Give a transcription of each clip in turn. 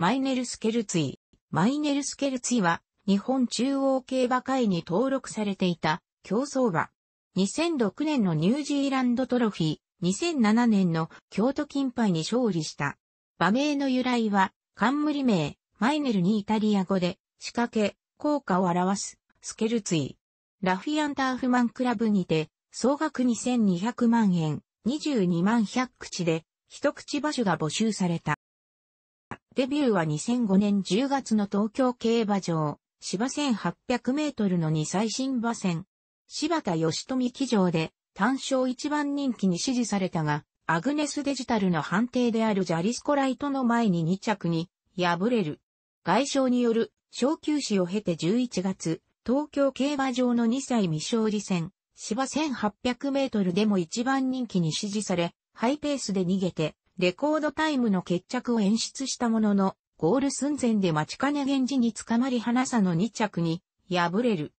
マイネルスケルツィ。マイネルスケルツィは、日本中央競馬会に登録されていた、競走馬。2006年のニュージーランドトロフィー、2007年の京都金杯に勝利した。馬名の由来は、冠名、マイネルにイタリア語で、仕掛け、効果を表す、スケルツィ。ラフィアンターフマンクラブにて、総額2200万円、22万100口で、一口場所が募集された。デビューは2005年10月の東京競馬場、芝1800メートルの2最新馬戦。柴田義富騎乗で、単勝一番人気に支持されたが、アグネスデジタルの判定であるジャリスコライトの前に2着に、敗れる。外傷による、小休止を経て11月、東京競馬場の2歳未勝利戦、芝1800メートルでも一番人気に支持され、ハイペースで逃げて、レコードタイムの決着を演出したものの、ゴール寸前で待ち金源氏に捕まり花さの2着に敗れる。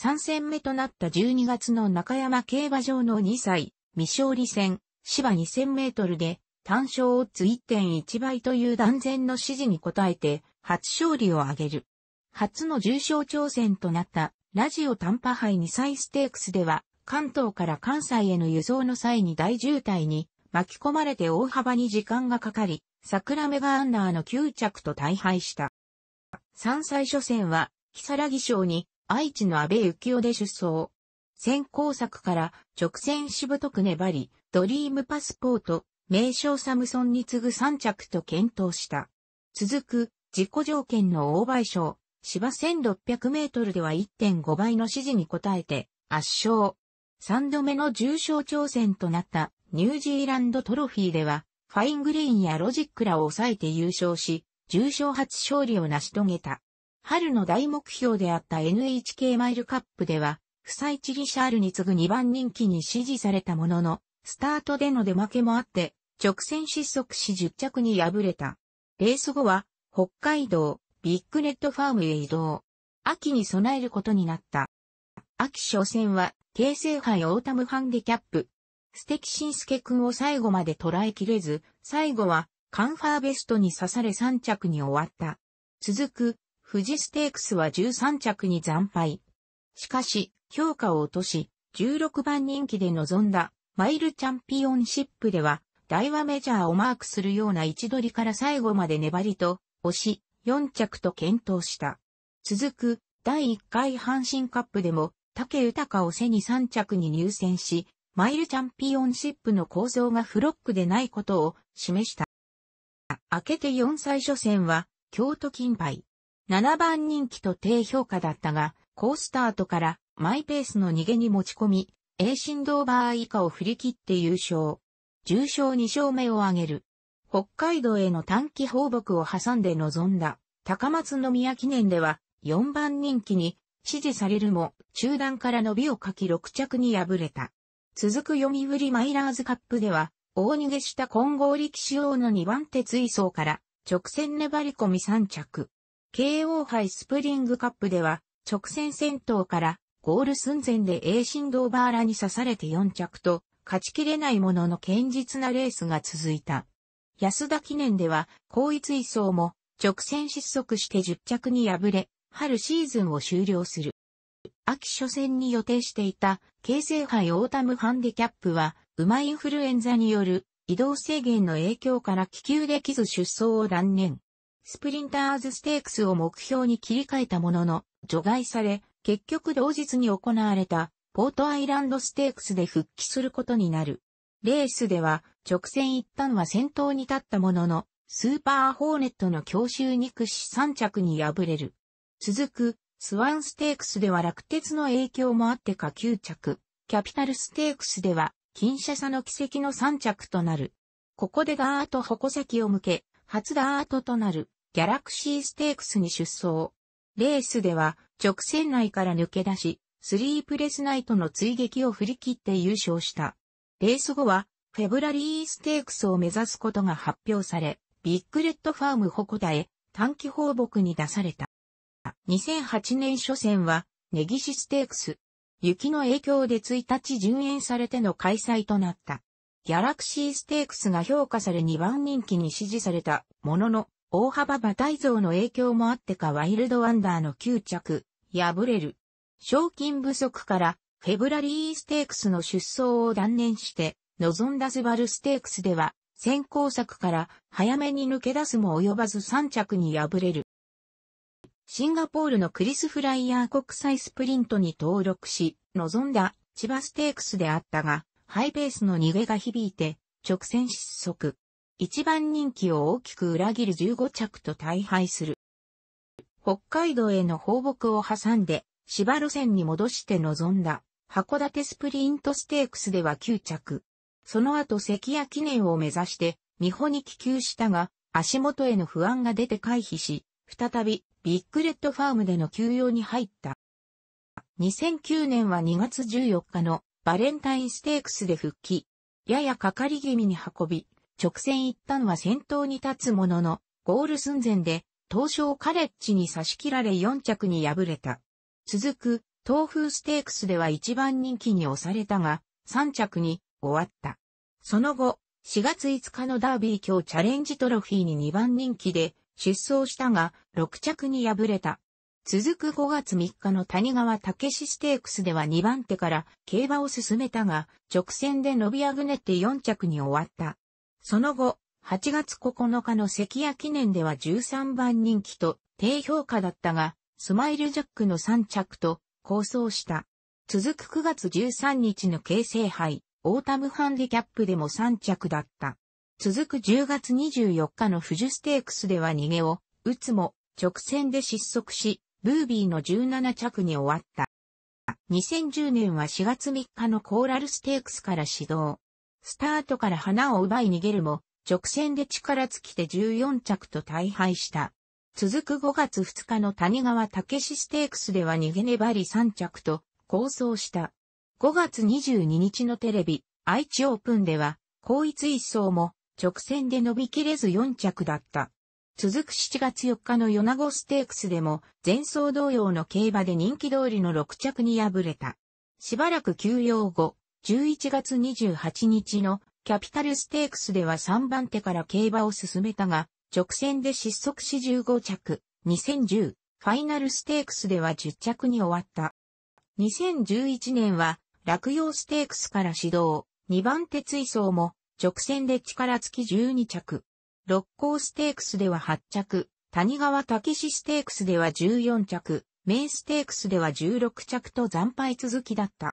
3戦目となった12月の中山競馬場の2歳、未勝利戦、芝2000メートルで単勝オッズ1.1倍という断然の指示に応えて初勝利を挙げる。初の重賞挑戦となったラジオ短波杯2歳ステークスでは関東から関西への輸送の際に大渋滞に巻き込まれて大幅に時間がかかり、桜メガアンダーの9着と大敗した。3歳初戦は、木更木賞に愛知の安倍幸雄で出走。先行作から直線しぶとく粘り、ドリームパスポート、名称サムソンに次ぐ3着と検討した。続く、自己条件の大倍賞、芝1600メートルでは1.5倍の指示に応えて、圧勝。3度目の重賞挑戦となったニュージーランドトロフィーでは、ファイングレインやロジックらを抑えて優勝し、重賞初勝利を成し遂げた。春の大目標であった NHK マイルカップでは、サイチリシャールに次ぐ2番人気に支持されたものの、スタートでの出負けもあって、直線失速し10着に敗れた。レース後は、北海道、ビッグネットファームへ移動。秋に備えることになった。秋初戦は、京成杯オータムハンディキャップ、素敵新助君を最後まで捉えきれず、最後はカンファーベストに刺され3着に終わった。続く、富士ステークスは13着に惨敗。しかし、評価を落とし、16番人気で臨んだマイルチャンピオンシップでは、大和メジャーをマークするような位置取りから最後まで粘りと、押し、4着と検討した。続く、第1回阪神カップでも、竹豊を背に3着に入選し、マイルチャンピオンシップの構造がフロックでないことを示した。明けて4歳初戦は、京都金牌。7番人気と低評価だったが、高スタートからマイペースの逃げに持ち込み、A 振動バー以下を振り切って優勝。重賞2勝目を挙げる。北海道への短期放牧を挟んで臨んだ高松宮記念では4番人気に支持されるも中段から伸びをかき6着に敗れた。続く読売マイラーズカップでは、大逃げした混合力士王の2番手追走から直線粘り込み3着。KO 杯スプリングカップでは直線先頭からゴール寸前で A 振動バーラに刺されて4着と勝ちきれないものの堅実なレースが続いた。安田記念では後位追走も直線失速して10着に敗れ、春シーズンを終了する。秋初戦に予定していた、京成杯オータムハンディキャップは、馬インフルエンザによる移動制限の影響から気球できず出走を断念。スプリンターズステークスを目標に切り替えたものの、除外され、結局同日に行われた、ポートアイランドステークスで復帰することになる。レースでは、直線一旦は先頭に立ったものの、スーパーホーネットの強襲に屈し3着に敗れる。続く、スワンステークスでは落鉄の影響もあってか9着、キャピタルステークスでは、金車差の奇跡の3着となる。ここでダート矛先を向け、初ダートとなる、ギャラクシーステークスに出走。レースでは、直線内から抜け出し、スリープレスナイトの追撃を振り切って優勝した。レース後は、フェブラリーステークスを目指すことが発表され、ビッグレッドファームホコダへ短期放牧に出された。2008年初戦は、ネギシステークス。雪の影響で1日順延されての開催となった。ギャラクシーステークスが評価され2番人気に支持されたものの、大幅馬体増の影響もあってかワイルドワンダーの9着、破れる。賞金不足から、フェブラリーステークスの出走を断念して、望んだスバルステークスでは、先行作から早めに抜け出すも及ばず3着に敗れる。シンガポールのクリス・フライヤー国際スプリントに登録し、臨んだ千葉ステークスであったが、ハイペースの逃げが響いて、直線失速。一番人気を大きく裏切る15着と大敗する。北海道への放牧を挟んで、芝路線に戻して臨んだ、函館スプリントステークスでは9着。その後関谷記念を目指して、美穂に帰球したが、足元への不安が出て回避し、再びビッグレッドファームでの休養に入った。2009年は2月14日のバレンタインステークスで復帰。ややかかり気味に運び、直線一旦は先頭に立つものの、ゴール寸前で、東証カレッジに差し切られ4着に敗れた。続く、東風ステークスでは1番人気に押されたが、3着に終わった。その後、4月5日のダービー今チャレンジトロフィーに2番人気で出走したが、6着に敗れた。続く5月3日の谷川武史ステークスでは2番手から競馬を進めたが、直線で伸びあぐねって4着に終わった。その後、8月9日の関谷記念では13番人気と低評価だったが、スマイルジャックの3着と構想した。続く9月13日の京成杯、オータムハンディキャップでも3着だった。続く10月24日のフジステークスでは逃げを、打つも、直線で失速し、ブービーの17着に終わった。2010年は4月3日のコーラルステークスから始動。スタートから花を奪い逃げるも、直線で力尽きて14着と大敗した。続く5月2日の谷川武史ステークスでは逃げ粘り3着と、構想した。5月22日のテレビ、愛知オープンでは、高一一層も、直線で伸びきれず4着だった。続く7月4日のヨナゴステークスでも、前走同様の競馬で人気通りの6着に敗れた。しばらく休養後、11月28日のキャピタルステークスでは3番手から競馬を進めたが、直線で失速し15着、2010、ファイナルステークスでは10着に終わった。2011年は、落葉ステークスから始動、2番手追走も、直線で力付き12着。六甲ステークスでは8着、谷川武史ステークスでは14着、メイステークスでは16着と惨敗続きだった。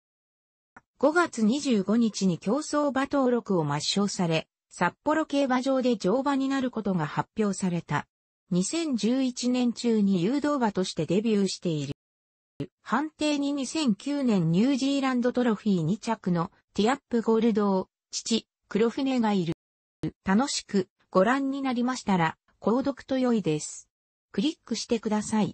5月25日に競争馬登録を抹消され、札幌競馬場で乗馬になることが発表された。2011年中に誘導馬としてデビューしている。判定に2009年ニュージーランドトロフィー2着のティアップゴールドを父、黒船がいる。楽しくご覧になりましたら、購読と良いです。クリックしてください。